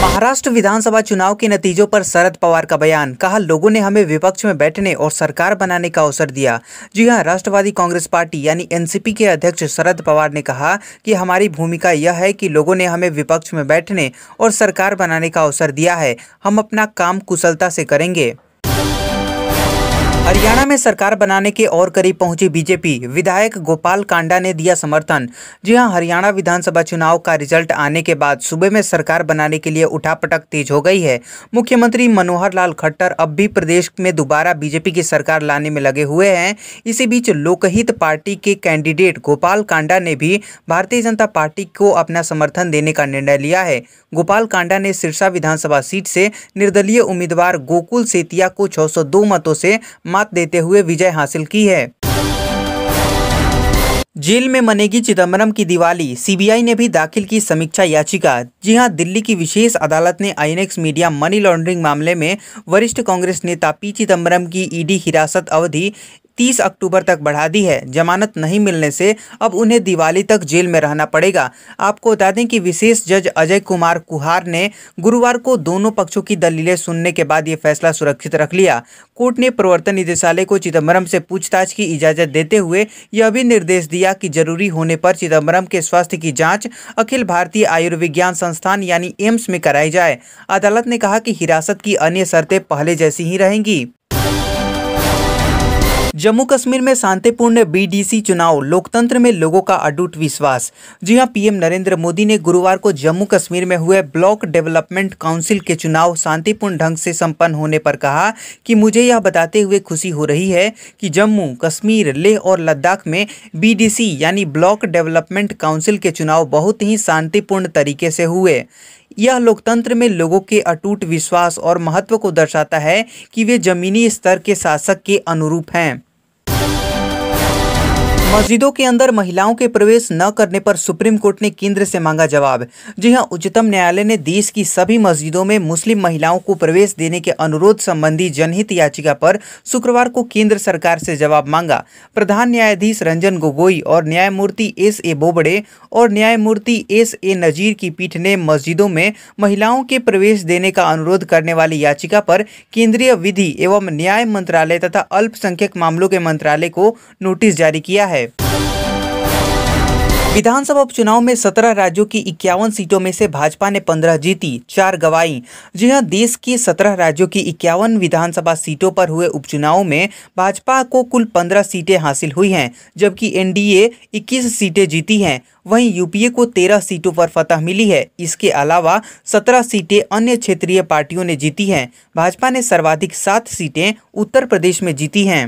महाराष्ट्र विधानसभा चुनाव के नतीजों पर शरद पवार का बयान कहा लोगों ने हमें विपक्ष में बैठने और सरकार बनाने का अवसर दिया जी हां राष्ट्रवादी कांग्रेस पार्टी यानी एनसीपी के अध्यक्ष शरद पवार ने कहा कि हमारी भूमिका यह है कि लोगों ने हमें विपक्ष में बैठने और सरकार बनाने का अवसर दिया है हम अपना काम कुशलता से करेंगे हरियाणा में सरकार बनाने के और करीब पहुंची बीजेपी विधायक गोपाल कांडा ने दिया समर्थन जी हां हरियाणा विधानसभा चुनाव का रिजल्ट आने के बाद सूबे में सरकार बनाने के लिए उठापटक तेज हो गई है मुख्यमंत्री मनोहर लाल खट्टर अब भी प्रदेश में दोबारा बीजेपी की सरकार लाने में लगे हुए हैं इसी बीच लोकहित पार्टी के कैंडिडेट गोपाल कांडा ने भी भारतीय जनता पार्टी को अपना समर्थन देने का निर्णय लिया है गोपाल कांडा ने सिरसा विधानसभा सीट से निर्दलीय उम्मीदवार गोकुल सेतिया को छह मतों से मात देते हुए विजय हासिल की है जेल में मनेगी चिदम्बरम की दिवाली सीबीआई ने भी दाखिल की समीक्षा याचिका जी हां दिल्ली की विशेष अदालत ने आईएनएक्स मीडिया मनी लॉन्ड्रिंग मामले में वरिष्ठ कांग्रेस नेता पी चिदम्बरम की ईडी हिरासत अवधि तीस अक्टूबर तक बढ़ा दी है जमानत नहीं मिलने से अब उन्हें दिवाली तक जेल में रहना पड़ेगा आपको बता दें कि विशेष जज अजय कुमार कुहार ने गुरुवार को दोनों पक्षों की दलीलें सुनने के बाद ये फैसला सुरक्षित रख लिया कोर्ट ने प्रवर्तन निदेशालय को चिदम्बरम से पूछताछ की इजाजत देते हुए यह भी निर्देश दिया कि जरूरी होने पर चिदम्बरम के स्वास्थ्य की जांच अखिल भारतीय आयुर्विज्ञान संस्थान यानी एम्स में कराई जाए अदालत ने कहा कि हिरासत की अन्य शर्तें पहले जैसी ही रहेंगी जम्मू कश्मीर में शांतिपूर्ण बीडीसी चुनाव लोकतंत्र में लोगों का अटूट विश्वास जी हां पीएम नरेंद्र मोदी ने गुरुवार को जम्मू कश्मीर में हुए ब्लॉक डेवलपमेंट काउंसिल के चुनाव शांतिपूर्ण ढंग से संपन्न होने पर कहा कि मुझे यह बताते हुए खुशी हो रही है कि जम्मू कश्मीर लेह और लद्दाख में बी यानी ब्लॉक डेवलपमेंट काउंसिल के चुनाव बहुत ही शांतिपूर्ण तरीके से हुए यह लोकतंत्र में लोगों के अटूट विश्वास और महत्व को दर्शाता है कि वे जमीनी स्तर के शासक के अनुरूप हैं मस्जिदों के अंदर महिलाओं के प्रवेश न करने पर सुप्रीम कोर्ट ने केंद्र से मांगा जवाब जी हां उच्चतम न्यायालय ने देश की सभी मस्जिदों में मुस्लिम महिलाओं को प्रवेश देने के अनुरोध संबंधी जनहित याचिका पर शुक्रवार को केंद्र सरकार से जवाब मांगा प्रधान न्यायाधीश रंजन गोगोई और न्यायमूर्ति एस ए बोबड़े और न्यायमूर्ति एस ए नजीर की पीठ ने मस्जिदों में महिलाओं के प्रवेश देने का अनुरोध करने वाली याचिका पर केंद्रीय विधि एवं न्याय मंत्रालय तथा अल्पसंख्यक मामलों के मंत्रालय को नोटिस जारी किया है है विधानसभा उपचुनाव में 17 राज्यों की इक्यावन सीटों में से भाजपा ने 15 जीती चार गवाई जी हां देश की 17 राज्यों की इक्यावन विधानसभा सीटों पर हुए उपचुनाव में भाजपा को कुल 15 सीटें हासिल हुई हैं जबकि एनडीए 21 सीटें जीती हैं वहीं यूपीए को 13 सीटों पर फतह मिली है इसके अलावा 17 सीटें अन्य क्षेत्रीय पार्टियों ने जीती है भाजपा ने सर्वाधिक सात सीटें उत्तर प्रदेश में जीती है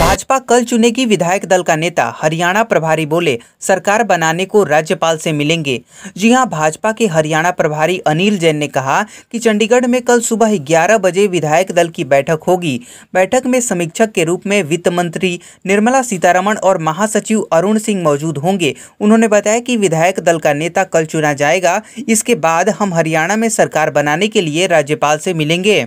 भाजपा कल चुनेगी विधायक दल का नेता हरियाणा प्रभारी बोले सरकार बनाने को राज्यपाल से मिलेंगे जी हां भाजपा के हरियाणा प्रभारी अनिल जैन ने कहा कि चंडीगढ़ में कल सुबह 11 बजे विधायक दल की बैठक होगी बैठक में समीक्षक के रूप में वित्त मंत्री निर्मला सीतारमण और महासचिव अरुण सिंह मौजूद होंगे उन्होंने बताया की विधायक दल का नेता कल चुना जाएगा इसके बाद हम हरियाणा में सरकार बनाने के लिए राज्यपाल से मिलेंगे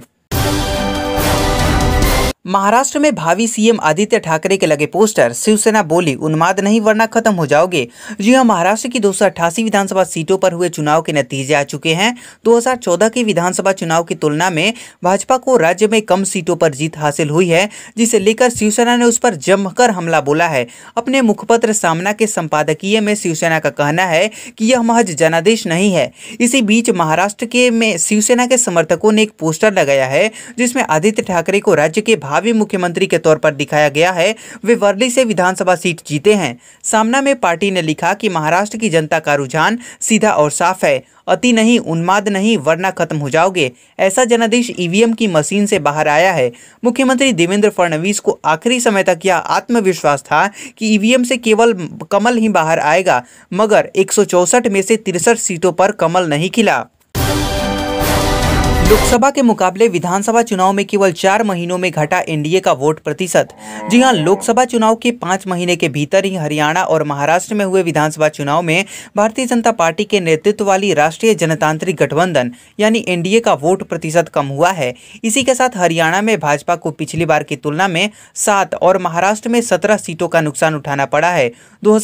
महाराष्ट्र में भावी सीएम आदित्य ठाकरे के लगे पोस्टर शिवसेना बोली उन्माद नहीं वरना खत्म हो जाओगे जी हां महाराष्ट्र की दो विधानसभा सीटों पर हुए चुनाव के नतीजे आ चुके हैं 2014 के विधानसभा चुनाव की तुलना में भाजपा को राज्य में कम सीटों पर जीत हासिल हुई है जिसे लेकर शिवसेना ने उस पर जमकर हमला बोला है अपने मुखपत्र सामना के संपादकीय में शिवसेना का कहना है कि यह महज जनादेश नहीं है इसी बीच महाराष्ट्र के में शिवसेना के समर्थकों ने एक पोस्टर लगाया है जिसमें आदित्य ठाकरे को राज्य के प्रभावी मुख्यमंत्री के तौर पर दिखाया गया है वे वर्ली से विधानसभा सीट जीते हैं सामना में पार्टी ने लिखा कि महाराष्ट्र की जनता का रुझान सीधा और साफ है अति नहीं उन्माद नहीं वरना खत्म हो जाओगे ऐसा जनादेश ईवीएम की मशीन से बाहर आया है मुख्यमंत्री देवेंद्र फडणवीस को आखिरी समय तक यह आत्मविश्वास था कि ईवीएम से केवल कमल ही बाहर आएगा मगर एक में से तिरसठ सीटों पर कमल नहीं खिला लोकसभा के मुकाबले विधानसभा चुनाव में केवल चार महीनों में घटा एनडीए का वोट प्रतिशत जी हां लोकसभा चुनाव के पाँच महीने के भीतर ही हरियाणा और महाराष्ट्र में हुए विधानसभा चुनाव में भारतीय जनता पार्टी के नेतृत्व वाली राष्ट्रीय जनतांत्रिक गठबंधन यानी एनडीए का वोट प्रतिशत कम हुआ है इसी के साथ हरियाणा में भाजपा को पिछली बार की तुलना में सात और महाराष्ट्र में सत्रह सीटों का नुकसान उठाना पड़ा है दो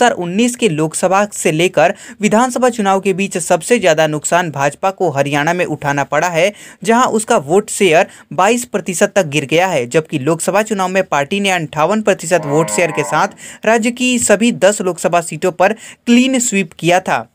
के लोकसभा से लेकर विधानसभा चुनाव के बीच सबसे ज्यादा नुकसान भाजपा को हरियाणा में उठाना पड़ा है जहां उसका वोट शेयर 22 प्रतिशत तक गिर गया है जबकि लोकसभा चुनाव में पार्टी ने अंठावन प्रतिशत वोट शेयर के साथ राज्य की सभी 10 लोकसभा सीटों पर क्लीन स्वीप किया था